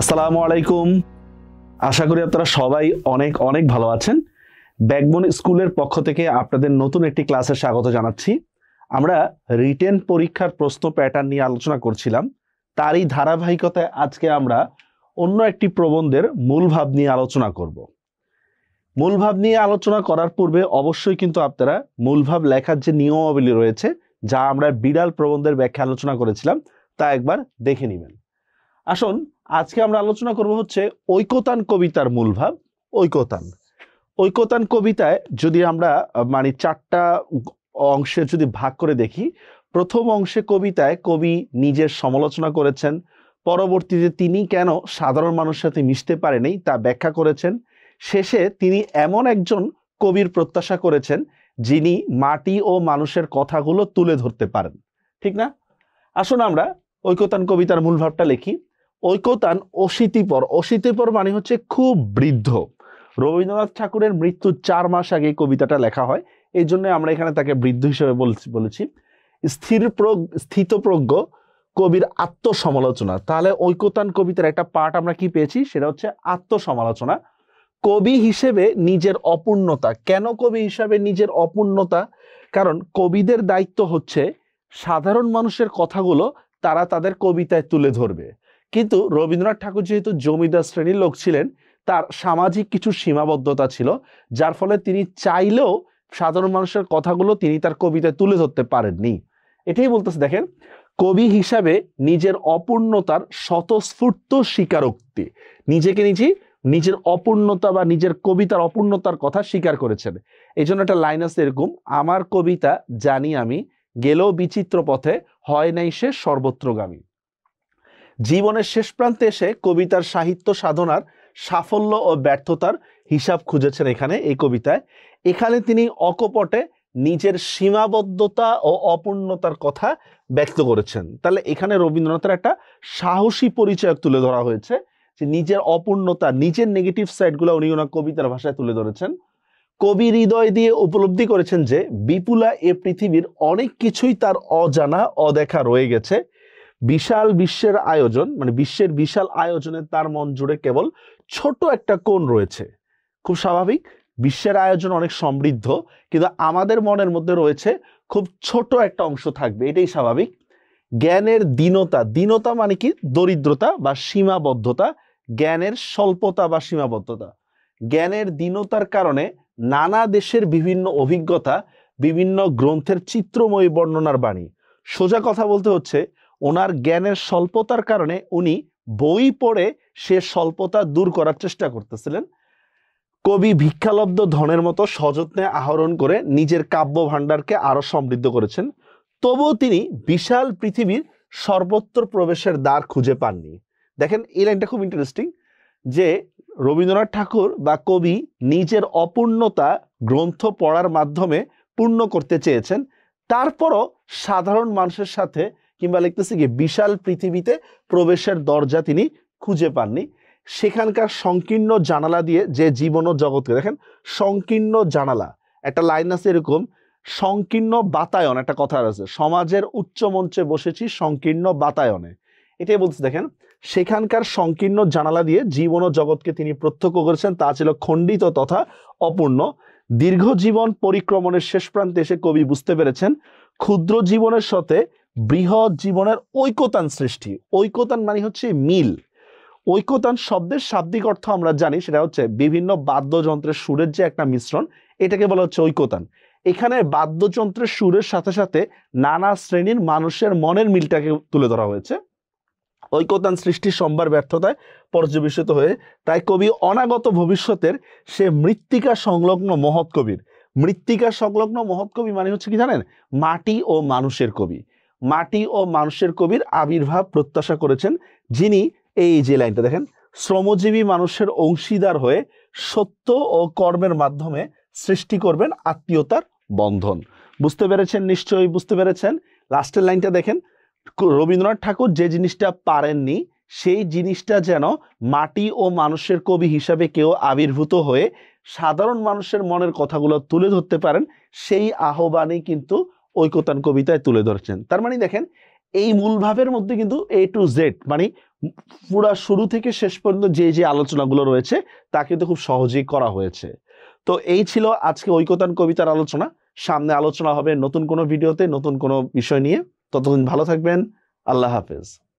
আসসালামু আলাইকুম আশা করি আপনারা সবাই অনেক অনেক ভালো আছেন ব্যাকবোন স্কুলের পক্ষ থেকে আপনাদের নতুন একটি ক্লাসে স্বাগত জানাচ্ছি আমরা রিটেন পরীক্ষার প্রশ্ন প্যাটার্ন নিয়ে আলোচনা করছিলাম তারই ধারাবাহিকতায় আজকে আমরা অন্য একটি প্রবন্ধের মূল ভাব নিয়ে আলোচনা করব মূল ভাব নিয়ে আলোচনা করার পূর্বে অবশ্যই কিন্তু আপনারা মূল ভাব লেখার যে নিয়মাবলী রয়েছে যা আমরা বিড়াল প্রবন্ধের ব্যাখ্যা আলোচনা করেছিলাম তা একবার দেখে নেবেন আসুন আজকে আমরা আলোচনা করব হচ্ছে ঐকতান কবিতার মূল ভাব ঐকতান ঐকতান কবিতায় যদি আমরা মানে চারটা অংশে যদি ভাগ করে দেখি প্রথম অংশে কবিতায় কবি নিজের সমালোচনা করেছেন পরবর্তীতে তিনি কেন সাধারণ মানুষের সাথে মিশতে পারেনি তা ব্যাখ্যা করেছেন শেষে তিনি এমন একজন কবির প্রত্যাশা করেছেন যিনি মাটি ও মানুষের কথাগুলো তুলে ধরতে পারেন ঠিক না আসুন আমরা ঐকতান কবিতার মূল ভাবটা লিখি ঐকতান অশীতিপর অশীতিপর মানে হচ্ছে খুব বৃদ্ধ রবীন্দ্রনাথ ঠাকুরের মৃত্যুর চার মাস আগে কবিতাটা লেখা হয় এই জন্য আমরা এখানে তাকে বৃদ্ধ হিসেবে বলেছি স্থির স্থিতপ্রজ্ঞ কবির আত্মসমালোচনা তাহলে ঐকতান কবিতার একটা পাঠ আমরা কি পেয়েছি সেটা হচ্ছে আত্মসমালোচনা কবি হিসেবে নিজের অপূর্ণতা কেন কবি হিসাবে নিজের অপূর্ণতা কারণ কবিদের দায়িত্ব হচ্ছে সাধারণ মানুষের কথাগুলো তারা তাদের কবিতায় তুলে ধরবে কিন্তু রবীন্দ্রনাথ ঠাকুর যেহেতু জমিদার শ্রেণীর লোক ছিলেন তার সামাজিক কিছু সীমাবদ্ধতা ছিল যার ফলে তিনি চাইলেও সাধারণ মানুষের কথাগুলো তিনি তার কবিতায় তুলে ধরতে পারেননি এটাই বলতেছে দেখেন কবি হিসাবে নিজের অপূর্ণতার স্বতঃস্ফূর্ত স্বীকারোক্তি নিজেকে নিজে নিজের অপূর্ণতা বা নিজের কবিতার অপূর্ণতার কথা স্বীকার করেছেন এই জন্য একটা লাইন আছে এরকম আমার কবিতা জানি আমি গেলেও বিচিত্র পথে হয় নাই সে সর্বত্রগামী জীবনের শেষ প্রান্তে এসে কবিতার সাহিত্য সাধনার সাফল্য ও ব্যর্থতার হিসাব খুঁজেছেন এখানে এই কবিতায় এখানে তিনি অকপটে নিজের সীমাবদ্ধতা ও অপূর্ণতার কথা ব্যক্ত করেছেন তাহলে এখানে রবীন্দ্রনাথের একটা সাহসী পরিচয় তুলে ধরা হয়েছে যে নিজের অপূর্ণতা নিজের নেগেটিভ সাইডগুলো উনি ওনার কবিতার ভাষায় তুলে ধরেছেন কবি হৃদয় দিয়ে উপলব্ধি করেছেন যে বিপুলা এ পৃথিবীর অনেক কিছুই তার অজানা অদেখা রয়ে গেছে বিশাল বিশ্বের আয়োজন মানে বিশ্বের বিশাল আয়োজনে তার মন জুড়ে কেবল ছোট একটা কোণ রয়েছে খুব স্বাভাবিক বিশ্বের আয়োজন অনেক সমৃদ্ধ কিন্তু আমাদের মনের মধ্যে রয়েছে খুব ছোট একটা অংশ থাকবে এটাই স্বাভাবিক জ্ঞানের দীনতা দীনতা মানে কি দরিদ্রতা বা সীমাবদ্ধতা জ্ঞানের স্বল্পতা বা সীমাবদ্ধতা জ্ঞানের দীনতার কারণে নানা দেশের বিভিন্ন অভিজ্ঞতা বিভিন্ন গ্রন্থের চিত্রময়ী বর্ণনার বাণী সোজা কথা বলতে হচ্ছে ওনার জ্ঞানের স্বল্পতার কারণে উনি বই পড়ে সে স্বল্পতা দূর করার চেষ্টা করতেছিলেন কবি ভিক্ষালব্ধ ধনের মতো সযত্নে আহরণ করে নিজের কাব্য ভাণ্ডারকে আরও সমৃদ্ধ করেছেন তবুও তিনি বিশাল পৃথিবীর সর্বত্র প্রবেশের দ্বার খুঁজে পাননি দেখেন এই লাইনটা খুব ইন্টারেস্টিং যে রবীন্দ্রনাথ ঠাকুর বা কবি নিজের অপূর্ণতা গ্রন্থ পড়ার মাধ্যমে পূর্ণ করতে চেয়েছেন তারপরও সাধারণ মানুষের সাথে কিংবা লিখতেছে কি বিশাল পৃথিবীতে প্রবেশের দরজা তিনি খুঁজে পাননি সেখানকার সংকীর্ণ জানালা দিয়ে যে জীবন ও জগৎকে দেখেন সংকীর্ণ জানালা একটা লাইন আছে এরকম সংকীর্ণ বাতায়ন একটা কথা আছে সমাজের উচ্চ মঞ্চে বসেছি সংকীর্ণ বাতায়নে এটাই বলছি দেখেন সেখানকার সংকীর্ণ জানালা দিয়ে জীবন ও জগৎকে তিনি প্রত্যক্ষ করেছেন তা ছিল খণ্ডিত তথা অপূর্ণ দীর্ঘ জীবন পরিক্রমণের শেষ প্রান্তে এসে কবি বুঝতে পেরেছেন ক্ষুদ্র জীবনের সাথে বৃহৎ জীবনের ঐকতান সৃষ্টি ঐকতান মানে হচ্ছে মিল ঐকতান শব্দের শাব্দিক অর্থ আমরা জানি সেটা হচ্ছে বিভিন্ন বাদ্যযন্ত্রের সুরের যে একটা মিশ্রণ এটাকে বলা হচ্ছে ঐকতান এখানে বাদ্যযন্ত্রের সুরের সাথে সাথে নানা শ্রেণীর মানুষের মনের মিলটাকে তুলে ধরা হয়েছে ঐকতান সৃষ্টির সম্ভার ব্যর্থতায় পর্যবেসিত হয়ে তাই কবি অনাগত ভবিষ্যতের সে মৃত্তিকা সংলগ্ন মহৎ কবির মৃত্তিকা সংলগ্ন মহৎ কবি মানে হচ্ছে কি জানেন মাটি ও মানুষের কবি মাটি ও মানুষের কবির আবির্ভাব প্রত্যাশা করেছেন যিনি এই যে লাইনটা দেখেন শ্রমজীবী মানুষের অংশীদার হয়ে সত্য ও কর্মের মাধ্যমে সৃষ্টি করবেন আত্মীয়তার বন্ধন বুঝতে পেরেছেন নিশ্চয়ই বুঝতে পেরেছেন লাস্টের লাইনটা দেখেন রবীন্দ্রনাথ ঠাকুর যে জিনিসটা পারেননি সেই জিনিসটা যেন মাটি ও মানুষের কবি হিসাবে কেউ আবির্ভূত হয়ে সাধারণ মানুষের মনের কথাগুলো তুলে ধরতে পারেন সেই আহ্বানই কিন্তু ঐকতান কবিতায় তুলে ধরছেন তার মানে দেখেন এই মূলভাবের মধ্যে কিন্তু এ টু জেড মানে পুরা শুরু থেকে শেষ পর্যন্ত যে যে আলোচনাগুলো রয়েছে তা কিন্তু খুব সহজেই করা হয়েছে তো এই ছিল আজকে ঐকতান কবিতার আলোচনা সামনে আলোচনা হবে নতুন কোনো ভিডিওতে নতুন কোনো বিষয় নিয়ে ততদিন ভালো থাকবেন আল্লাহ হাফেজ